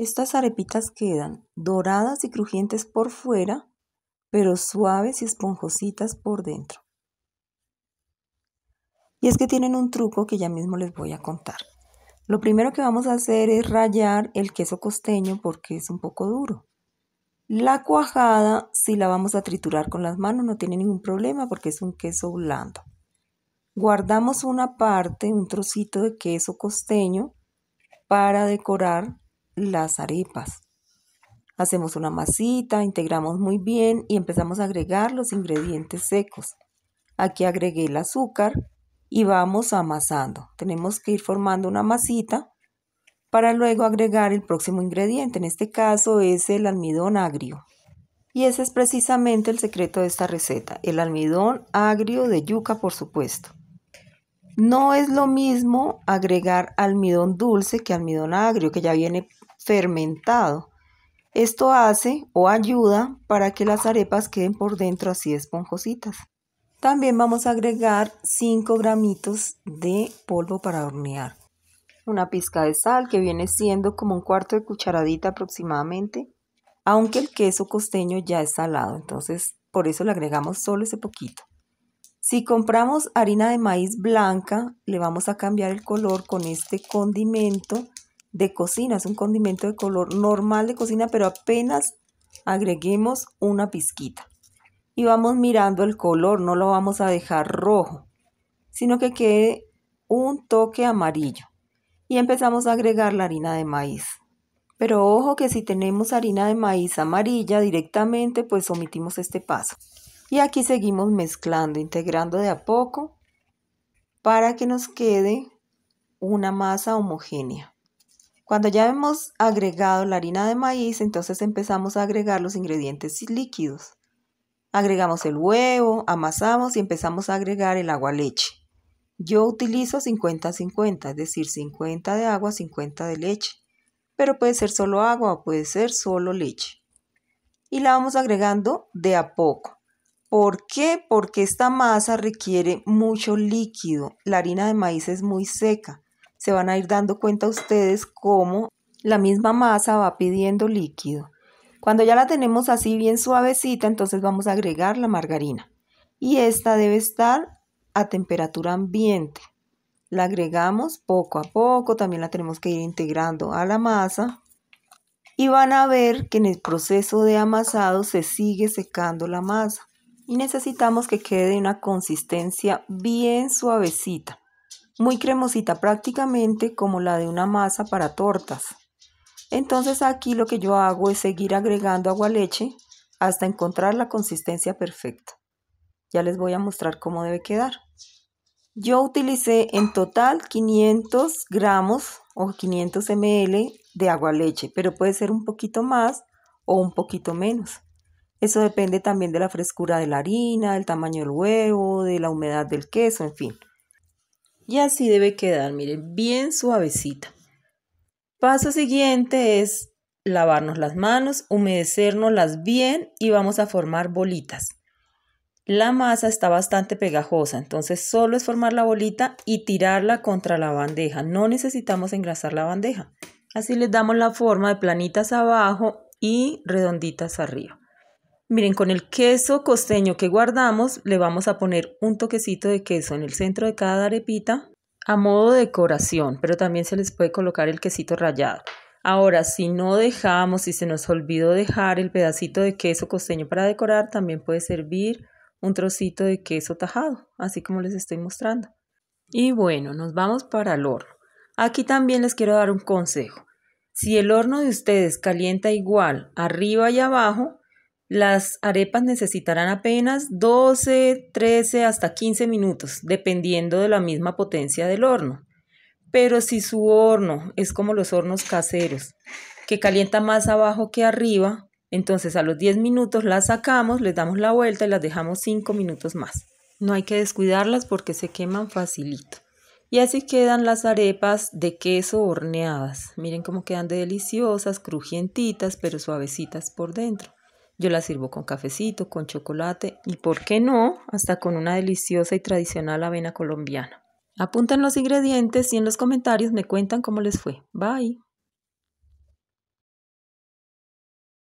Estas arepitas quedan doradas y crujientes por fuera, pero suaves y esponjositas por dentro. Y es que tienen un truco que ya mismo les voy a contar. Lo primero que vamos a hacer es rallar el queso costeño porque es un poco duro. La cuajada, si la vamos a triturar con las manos, no tiene ningún problema porque es un queso blando. Guardamos una parte, un trocito de queso costeño para decorar las arepas. Hacemos una masita, integramos muy bien y empezamos a agregar los ingredientes secos. Aquí agregué el azúcar y vamos amasando. Tenemos que ir formando una masita para luego agregar el próximo ingrediente. En este caso es el almidón agrio. Y ese es precisamente el secreto de esta receta, el almidón agrio de yuca, por supuesto. No es lo mismo agregar almidón dulce que almidón agrio, que ya viene fermentado. Esto hace o ayuda para que las arepas queden por dentro así esponjositas. También vamos a agregar 5 gramitos de polvo para hornear. Una pizca de sal que viene siendo como un cuarto de cucharadita aproximadamente, aunque el queso costeño ya es salado, entonces por eso le agregamos solo ese poquito. Si compramos harina de maíz blanca, le vamos a cambiar el color con este condimento de cocina, es un condimento de color normal de cocina, pero apenas agreguemos una pizquita. Y vamos mirando el color, no lo vamos a dejar rojo, sino que quede un toque amarillo. Y empezamos a agregar la harina de maíz. Pero ojo que si tenemos harina de maíz amarilla directamente, pues omitimos este paso. Y aquí seguimos mezclando, integrando de a poco para que nos quede una masa homogénea. Cuando ya hemos agregado la harina de maíz, entonces empezamos a agregar los ingredientes líquidos. Agregamos el huevo, amasamos y empezamos a agregar el agua leche. Yo utilizo 50-50, es decir, 50 de agua, 50 de leche. Pero puede ser solo agua o puede ser solo leche. Y la vamos agregando de a poco. ¿Por qué? Porque esta masa requiere mucho líquido. La harina de maíz es muy seca se van a ir dando cuenta ustedes cómo la misma masa va pidiendo líquido. Cuando ya la tenemos así bien suavecita, entonces vamos a agregar la margarina. Y esta debe estar a temperatura ambiente. La agregamos poco a poco, también la tenemos que ir integrando a la masa. Y van a ver que en el proceso de amasado se sigue secando la masa. Y necesitamos que quede una consistencia bien suavecita muy cremosita prácticamente como la de una masa para tortas. Entonces aquí lo que yo hago es seguir agregando agua leche hasta encontrar la consistencia perfecta. Ya les voy a mostrar cómo debe quedar. Yo utilicé en total 500 gramos o 500 ml de agua leche, pero puede ser un poquito más o un poquito menos. Eso depende también de la frescura de la harina, del tamaño del huevo, de la humedad del queso, en fin. Y así debe quedar, miren, bien suavecita. Paso siguiente es lavarnos las manos, las bien y vamos a formar bolitas. La masa está bastante pegajosa, entonces solo es formar la bolita y tirarla contra la bandeja. No necesitamos engrasar la bandeja. Así les damos la forma de planitas abajo y redonditas arriba. Miren, con el queso costeño que guardamos, le vamos a poner un toquecito de queso en el centro de cada arepita a modo de decoración, pero también se les puede colocar el quesito rallado. Ahora, si no dejamos, si se nos olvidó dejar el pedacito de queso costeño para decorar, también puede servir un trocito de queso tajado, así como les estoy mostrando. Y bueno, nos vamos para el horno. Aquí también les quiero dar un consejo. Si el horno de ustedes calienta igual arriba y abajo, las arepas necesitarán apenas 12, 13 hasta 15 minutos, dependiendo de la misma potencia del horno. Pero si su horno es como los hornos caseros, que calienta más abajo que arriba, entonces a los 10 minutos las sacamos, les damos la vuelta y las dejamos 5 minutos más. No hay que descuidarlas porque se queman facilito. Y así quedan las arepas de queso horneadas. Miren cómo quedan de deliciosas, crujientitas, pero suavecitas por dentro. Yo la sirvo con cafecito, con chocolate y, ¿por qué no?, hasta con una deliciosa y tradicional avena colombiana. Apuntan los ingredientes y en los comentarios me cuentan cómo les fue. Bye.